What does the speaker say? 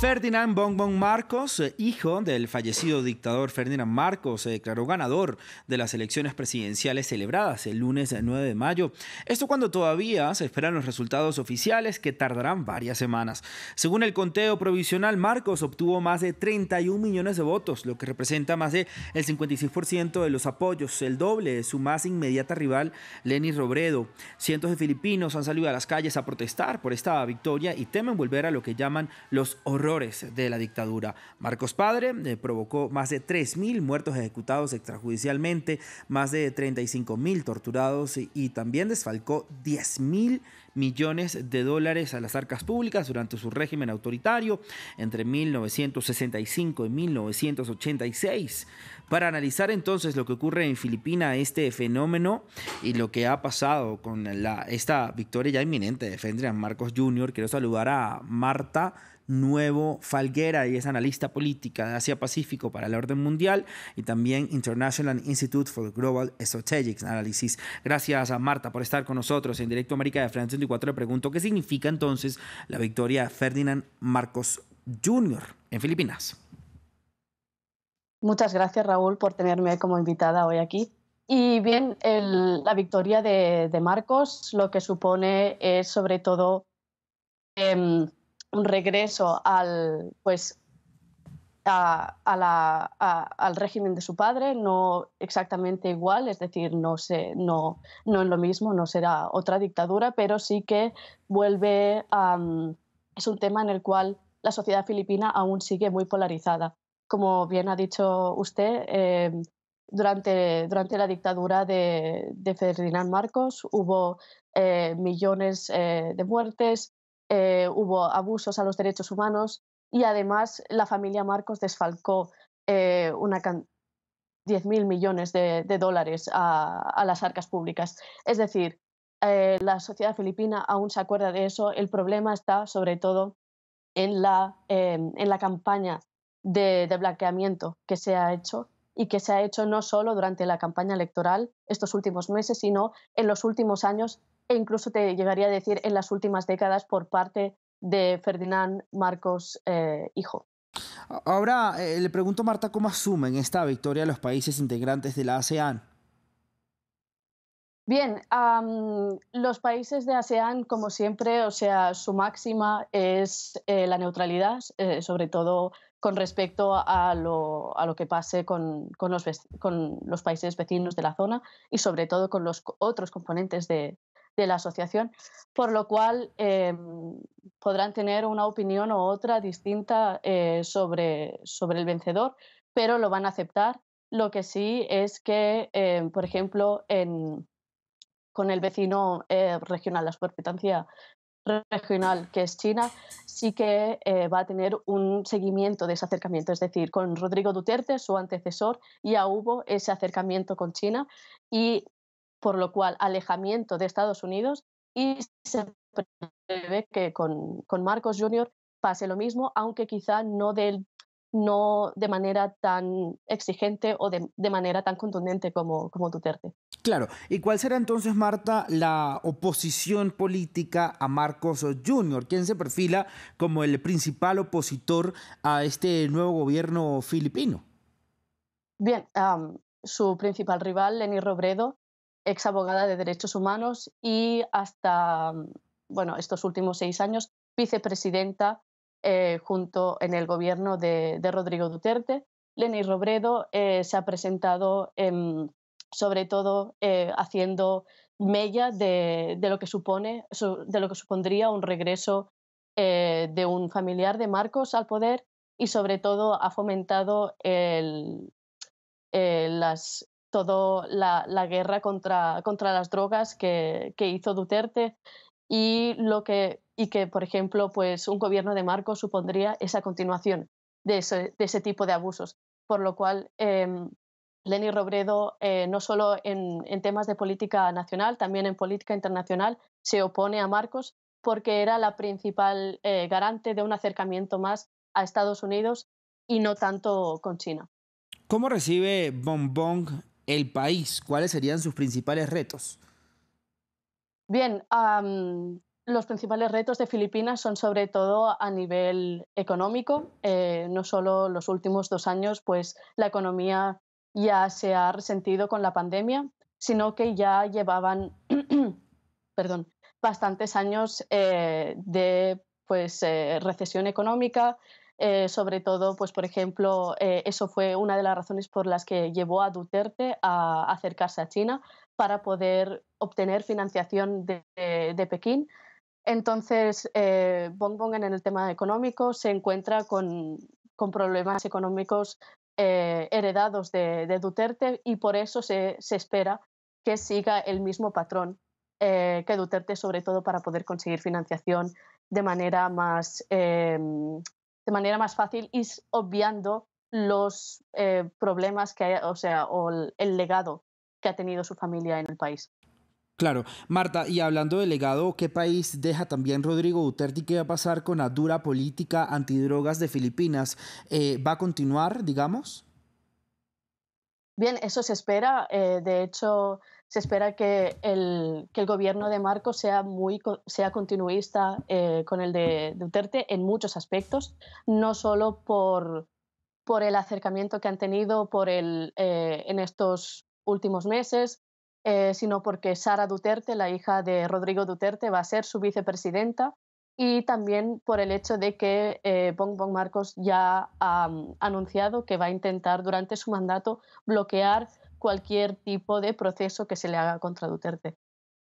Ferdinand Bongbong Marcos, eh, hijo del fallecido dictador Ferdinand Marcos, se declaró ganador de las elecciones presidenciales celebradas el lunes 9 de mayo. Esto cuando todavía se esperan los resultados oficiales que tardarán varias semanas. Según el conteo provisional, Marcos obtuvo más de 31 millones de votos, lo que representa más del 56% de los apoyos, el doble de su más inmediata rival, Lenny Robredo. Cientos de filipinos han salido a las calles a protestar por esta victoria y temen volver a lo que llaman los horrores de la dictadura. Marcos Padre eh, provocó más de 3.000 muertos ejecutados extrajudicialmente, más de 35.000 torturados y, también desfalcó mil millones de dólares a las arcas públicas durante su régimen autoritario entre 1965 y 1986. Para analizar entonces lo que ocurre en Filipina, este fenómeno y lo que ha pasado con esta victoria ya inminente de Fendrian Marcos Jr., quiero saludar a Marta Nuevo Falguera y es analista política de Asia-Pacífico para el Orden Mundial y también International Institute for Global Strategic Analysis. Gracias a Marta por estar con nosotros en Directo América de Francia 24. Le pregunto qué significa entonces la victoria de Ferdinand Marcos Jr. en Filipinas. Muchas gracias Raúl por tenerme como invitada hoy aquí. Y bien, la victoria de, Marcos lo que supone es sobre todo em, un regreso al, pues, al régimen de su padre, no exactamente igual, es decir, no, sé no, no es lo mismo, no será otra dictadura, pero sí que vuelve, es un tema en el cual la sociedad filipina aún sigue muy polarizada. Como bien ha dicho usted, em, durante, durante la dictadura de, Ferdinand Marcos hubo eh, millones eh, de muertes, eh, hubo abusos a los derechos humanos y además la familia Marcos desfalcó eh, una millones de, dólares a, las arcas públicas. Es decir, eh, la sociedad filipina aún se acuerda de eso. El problema está sobre todo en la, eh, en la campaña de, de blanqueamiento que se ha hecho y que se ha hecho no solo durante la campaña electoral estos últimos meses, sino en los últimos años e incluso te llegaría a decir en las últimas décadas por parte de Ferdinand Marcos eh, Hijo. Ahora eh, le pregunto Marta cómo asumen esta victoria los países integrantes de la ASEAN. Bien, los países de ASEAN, como siempre, o sea, su máxima es eh, la neutralidad, sobre todo con respecto a lo, que pase con, con, los, con, los, países vecinos de la zona y sobre todo con los otros componentes de, de la asociación, por lo cual em, podrán tener una opinión o otra distinta eh, sobre, sobre el vencedor, pero lo van a aceptar. Lo que sí es que, em, por ejemplo, con el vecino eh, regional, la superpetencia regional que es China, sí que eh, va a tener un seguimiento de ese acercamiento. Es decir, con Rodrigo Duterte, su antecesor, ya hubo ese acercamiento con China y por lo cual alejamiento de Estados Unidos y se prevé que con, Marcos Jr. pase lo mismo, aunque quizá no del no de manera tan exigente o de, manera tan contundente como, como Duterte. Claro. ¿Y cuál será entonces, Marta, la oposición política a Marcos Jr., ¿Quién se perfila como el principal opositor a este nuevo gobierno filipino? Bien, su principal rival, Lenny Robredo, ex abogada de derechos humanos y hasta bueno, estos últimos seis años vicepresidenta eh, junto en el gobierno de, Rodrigo Duterte. Lenny Robredo eh, se ha presentado em, sobre todo eh, haciendo mella de, lo que supone, de lo que supondría un regreso de un familiar de Marcos al poder y sobre todo ha fomentado las toda la, la, guerra contra, contra las drogas que, que, hizo Duterte y, lo que, y que, por ejemplo, pues un gobierno de Marcos supondría esa continuación de ese, de ese tipo de abusos. Por lo cual, em, eh, Lenny Robredo, no solo en, en, temas de política nacional, también en política internacional, se opone a Marcos porque era la principal eh, garante de un acercamiento más a Estados Unidos y no tanto con China. ¿Cómo recibe Bon el país, ¿cuáles serían sus principales retos? Bien, los principales retos de Filipinas son sobre todo a nivel económico. Eh, no solo los últimos dos años, pues la economía ya se ha resentido con la pandemia, sino que ya llevaban perdón, bastantes años eh, de pues, eh, recesión económica, eh, sobre todo, pues por ejemplo, eh, eso fue una de las razones por las que llevó a Duterte a acercarse a China para poder obtener financiación de, Pekín. Entonces, eh, en el tema económico se encuentra con, problemas económicos eh, heredados de, Duterte y por eso se, espera que siga el mismo patrón que Duterte, sobre todo para poder conseguir financiación de manera más, em, de manera más fácil y obviando los eh, problemas que hay, o sea, o el, legado que ha tenido su familia en el país. Claro, Marta, y hablando de legado, ¿qué país deja también Rodrigo Duterte qué va a pasar con la dura política antidrogas de Filipinas? Eh, ¿Va a continuar, digamos? Bien, eso se espera. Eh, de hecho, se espera que el, que el, gobierno de Marcos sea, muy, sea continuista eh, con el de Duterte en muchos aspectos, no solo por, por el acercamiento que han tenido por el, eh, en estos últimos meses, sino porque Sara Duterte, la hija de Rodrigo Duterte, va a ser su vicepresidenta y también por el hecho de que eh, Bon Pong Marcos ya ha mm, anunciado que va a intentar durante su mandato bloquear cualquier tipo de proceso que se le haga contra Duterte.